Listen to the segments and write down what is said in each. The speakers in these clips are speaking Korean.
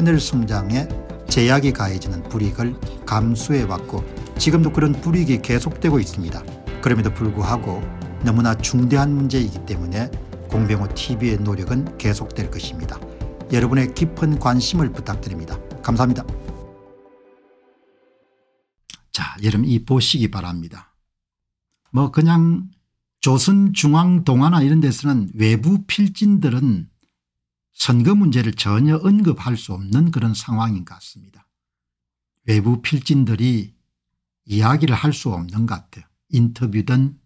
하늘 성장에 제약이 가해지는 불이익을 감수해왔고 지금도 그런 불이익이 계속되고 있습니다. 그럼에도 불구하고 너무나 중대한 문제이기 때문에 공병호 TV의 노력은 계속될 것입니다. 여러분의 깊은 관심을 부탁드립니다. 감사합니다. 자, 여러분 이 보시기 바랍니다. 뭐 그냥 조선중앙동화나 이런 데서는 외부 필진들은 선거 문제를 전혀 언급할 수 없는 그런 상황인 것 같습니다. 외부 필진들이 이야기를 할 수 없는 것 같아요. 인터뷰든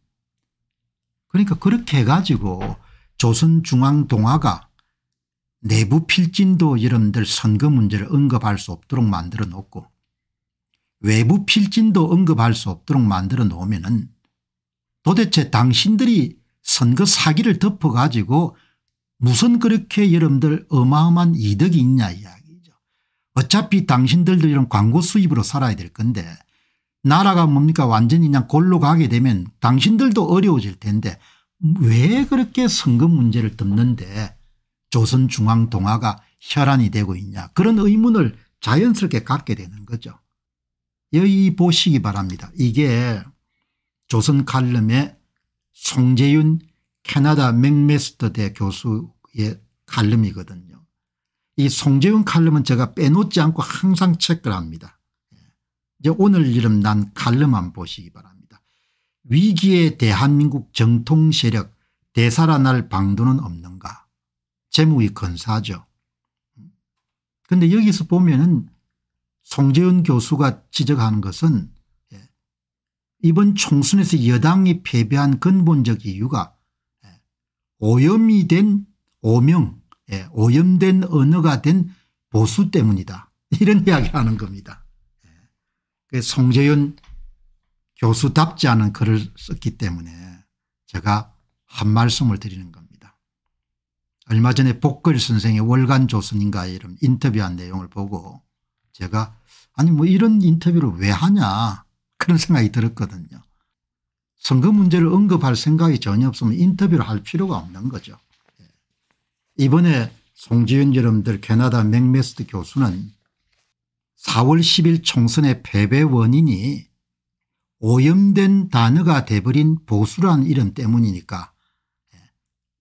그러니까 그렇게 해가지고 조선중앙동화가 내부 필진도 여러분들 선거 문제를 언급할 수 없도록 만들어 놓고 외부 필진도 언급할 수 없도록 만들어 놓으면 은 도대체 당신들이 선거 사기를 덮어가지고 무슨 그렇게 여러분들 어마어마한 이득이 있냐 이야기죠. 어차피 당신들도 이런 광고 수입으로 살아야 될 건데 나라가 뭡니까 완전히 그냥 골로 가게 되면 당신들도 어려워질 텐데 왜 그렇게 선거 문제를 덮는데 조선중앙동화가 혈안이 되고 있냐 그런 의문을 자연스럽게 갖게 되는 거죠. 여기 보시기 바랍니다. 이게 조선 칼럼의 송재윤 캐나다 맥메스터대 교수의 칼럼이거든요. 이 송재훈 칼럼은 제가 빼놓지 않고 항상 체크를 합니다. 예. 이제 오늘 이름 난 칼럼 한 보시기 바랍니다. 위기의 대한민국 정통 세력 대살아날 방도는 없는가. 제목이 건사죠. 그런데 여기서 보면은 송재훈 교수가 지적하는 것은 예, 이번 총선에서 여당이 패배한 근본적 이유가 오염이 된 오명 예, 오염된 언어가 된 보수 때문이다. 이런 이야기를 하는 겁니다. 예. 그 송재윤 교수답지 않은 글을 썼기 때문에 제가 한 말씀을 드리는 겁니다. 얼마 전에 복걸 선생의 월간 조선인가 이름 인터뷰한 내용을 보고 제가 아니 뭐 이런 인터뷰를 왜 하냐 그런 생각이 들었거든요. 선거 문제를 언급할 생각이 전혀 없으면 인터뷰를 할 필요가 없는 거죠. 예. 이번에 송지윤 여러분들 캐나다 맥메스트 교수는 4월 10일 총선의 패배 원인이 오염된 단어가 돼버린 보수란 이름 때문이니까 예.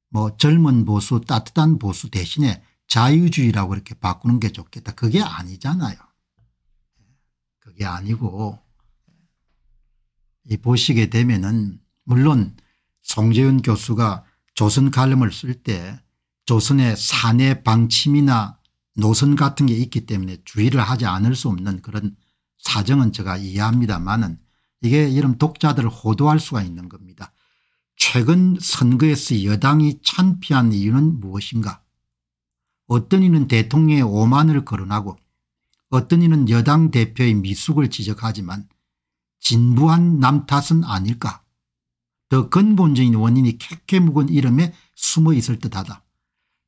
뭐 젊은 보수 따뜻한 보수 대신에 자유주의라고 이렇게 바꾸는 게 좋겠다. 그게 아니잖아요. 예. 그게 아니고 보시게 되면은 물론 송재윤 교수가 조선 칼름을쓸 때 조선의 사내 방침이나 노선 같은 게 있기 때문에 주의를 하지 않을 수 없는 그런 사정은 제가 이해합니다만은 이게 이런 독자들을 호도할 수가 있는 겁니다. 최근 선거에서 여당이 찬피한 이유는 무엇인가 어떤 이는 대통령의 오만을 거론하고 어떤 이는 여당 대표의 미숙을 지적하지만 진부한 남 탓은 아닐까. 더 근본적인 원인이 캐캐 묵은 이름에 숨어 있을 듯하다.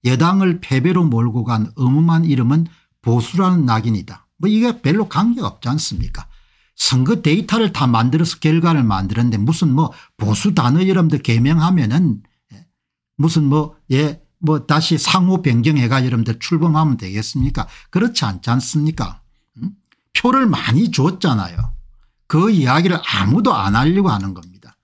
여당을 패배로 몰고 간 어음한 이름은 보수라는 낙인이다. 뭐 이게 별로 관계가 없지 않습니까 선거 데이터를 다 만들어서 결과를 만드는데 무슨 뭐 보수 단어 이름도 개명하면은 예, 무슨 뭐, 예, 뭐 다시 상호 변경해가 여러분들 출범하면 되겠습니까? 그렇지 않지 않습니까? 음? 표를 많이 줬잖아요. 그 이야기를 아무도 안 하려고 하는 겁니다.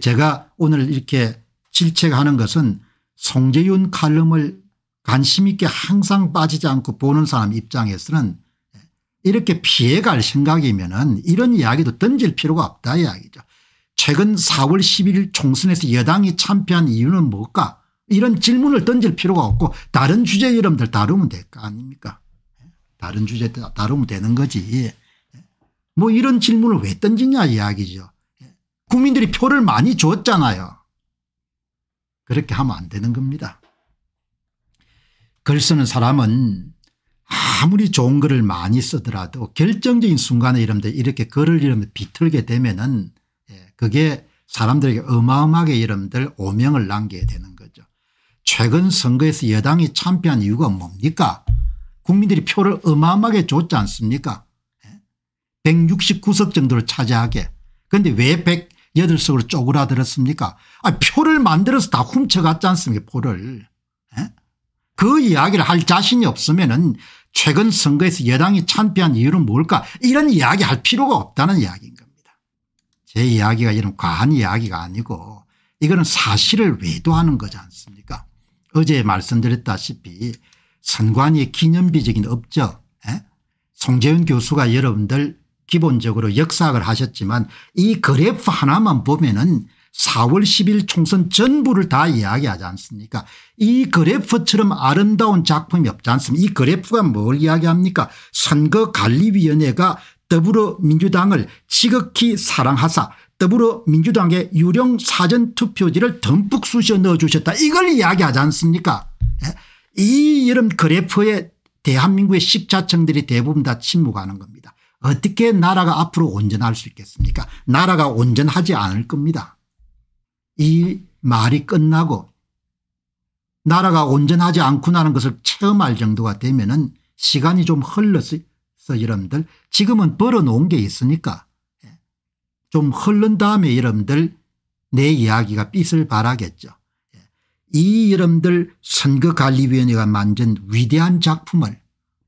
제가 오늘 이렇게 질책하는 것은 송재윤 칼럼을 관심 있게 항상 빠지지 않고 보는 사람 입장에서는 이렇게 피해갈 생각이면 은 이런 이야기도 던질 필요가 없다 이야기죠. 최근 4월 10일 총선에서 여당이 참패한 이유는 뭘까 이런 질문을 던질 필요가 없고 다른 주제 여러분들 다루면 될 거 아닙니까 다른 주제 다루면 되는 거지 뭐 이런 질문을 왜 던지냐 이야기죠. 국민들이 표를 많이 줬잖아요. 그렇게 하면 안 되는 겁니다. 글 쓰는 사람은 아무리 좋은 글을 많이 쓰더라도 결정적인 순간에 이런데 이렇게 글을 이러면 비틀게 되면은 예, 그게 사람들에게 어마어마하게 이름들 오명을 남게 되는 거죠. 최근 선거에서 여당이 참패한 이유가 뭡니까? 국민들이 표를 어마어마하게 줬지 않습니까? 169석 정도를 차지하게 그런데 왜 108석으로 쪼그라들었습니까 아 표를 만들어서 다 훔쳐갔지 않습니까 표를 에? 예? 그 이야기를 할 자신이 없으면 은 최근 선거에서 여당이 참패한 이유는 뭘까 이런 이야기 할 필요가 없다는 이야기인 겁니다. 제 이야기가 이런 과한 이야기가 아니고 이거는 사실을 외도하는 거지 않습니까 어제 말씀드렸다시피 선관위의 기념비적인 업적 예? 송재윤 교수가 여러분들 기본적으로 역사학을 하셨지만 이 그래프 하나만 보면은 4월 10일 총선 전부를 다 이야기하지 않습니까 이 그래프처럼 아름다운 작품이 없지 않습니까 이 그래프가 뭘 이야기합니까 선거관리위원회가 더불어민주당을 지극히 사랑하사 더불어민주당의 유령 사전투표지를 듬뿍 쑤셔 넣어주셨다 이걸 이야기하지 않습니까 예? 이 이런 그래프에 대한민국의 식자층들이 대부분 다 침묵하는 겁니다. 어떻게 나라가 앞으로 온전할 수 있겠습니까 나라가 온전하지 않을 겁니다. 이 말이 끝나고 나라가 온전하지 않구나는 것을 체험할 정도가 되면 은 시간이 좀 흘러서 여러분들 지금은 벌어놓은 게 있으니까 예, 좀 흘른 다음에 여러분들 내 이야기가 빛을 발하겠죠. 예, 이 여러분들 선거관리위원회가 만든 위대한 작품을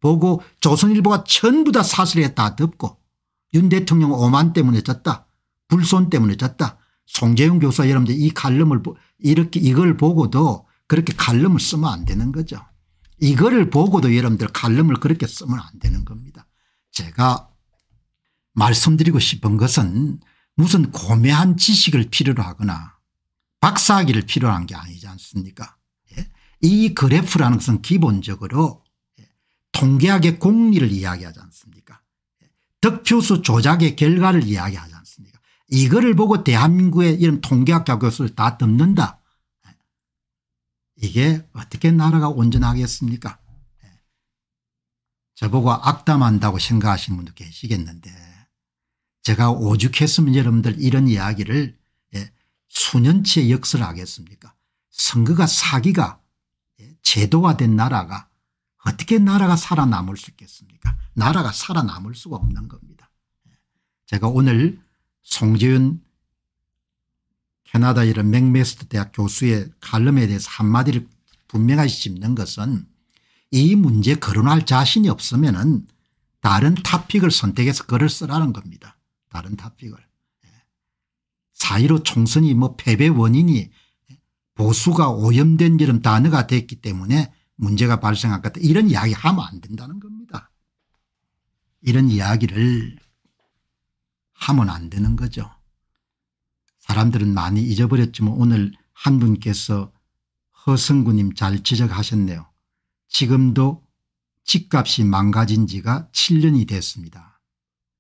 보고 조선일보가 전부 다사설에다 덮고 윤 대통령 오만 때문에 졌다. 불손 때문에 졌다. 송재용 교사 여러분들 이 칼럼을 이렇게 이걸 보고도 그렇게 칼럼을 쓰면 안 되는 거죠. 이거를 보고도 여러분들 칼럼을 그렇게 쓰면 안 되는 겁니다. 제가 말씀드리고 싶은 것은 무슨 고매한 지식을 필요로 하거나 박사학위를 필요한 게 아니지 않습니까 예? 이 그래프라는 것은 기본적으로 통계학의 공리를 이야기하지 않습니까 득표수 조작의 결과를 이야기하지 않습니까 이거를 보고 대한민국의 이런 통계학 교수를 다 덮는다 이게 어떻게 나라가 온전하겠습니까 저보고 악담한다고 생각하시는 분도 계시겠는데 제가 오죽했으면 여러분들 이런 이야기를 예, 수년치의 역설을 하겠습니까 선거가 사기가 예, 제도화된 나라가 어떻게 나라가 살아남을 수 있겠습니까 나라가 살아남을 수가 없는 겁니다. 제가 오늘 송지은 캐나다 이런 맥메스터 대학 교수의 칼럼에 대해서 한마디를 분명하게 짚는 것은 이 문제 거론할 자신이 없으면 은 다른 타픽을 선택해서 글을 쓰라는 겁니다. 다른 타픽을. 4.15 총선이 뭐 패배 원인이 보수가 오염된 이런 단어가 됐기 때문에 문제가 발생할 것 같다. 이런 이야기 하면 안 된다는 겁니다. 이런 이야기를 하면 안 되는 거죠. 사람들은 많이 잊어버렸지만 오늘 한 분께서 허승구님 잘 지적하셨네요. 지금도 집값이 망가진 지가 7년이 됐습니다.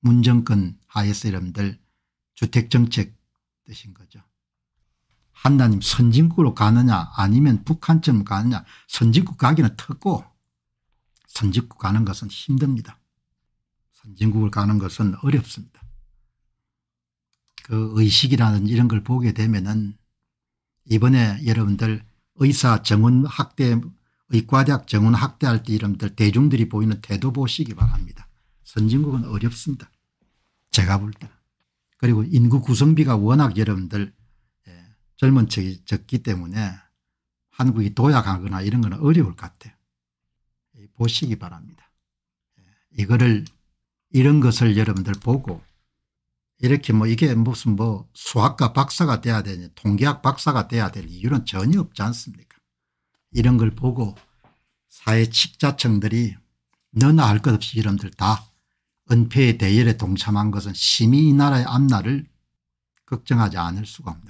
문정권 하에서 여러분들 주택정책 뜻인 거죠. 한다님 선진국으로 가느냐 아니면 북한쯤 가느냐 선진국 가기는 턱고 선진국 가는 것은 힘듭니다. 선진국을 가는 것은 어렵습니다. 그의식이라는 이런 걸 보게 되면은 이번에 여러분들 의사 정원 학대 의과대학 정원 학대할 때 여러분들 대중들이 보이는 태도 보시기 바랍니다. 선진국은 어렵습니다. 제가 볼 때는. 그리고 인구 구성비가 워낙 여러분들 젊은 척이 적기 때문에 한국이 도약하거나 이런 건 어려울 것 같아요. 보시기 바랍니다. 예, 이거를 이런 것을 여러분들 보고 이렇게 뭐 이게 무슨 뭐 수학과 박사가 돼야 되냐 통계학 박사가 돼야 될 이유는 전혀 없지 않습니까 이런 걸 보고 사회 직자청들이 너나 할 것 없이 여러분들 다 은폐의 대열에 동참한 것은 심히 이 나라의 앞날을 걱정하지 않을 수가 없는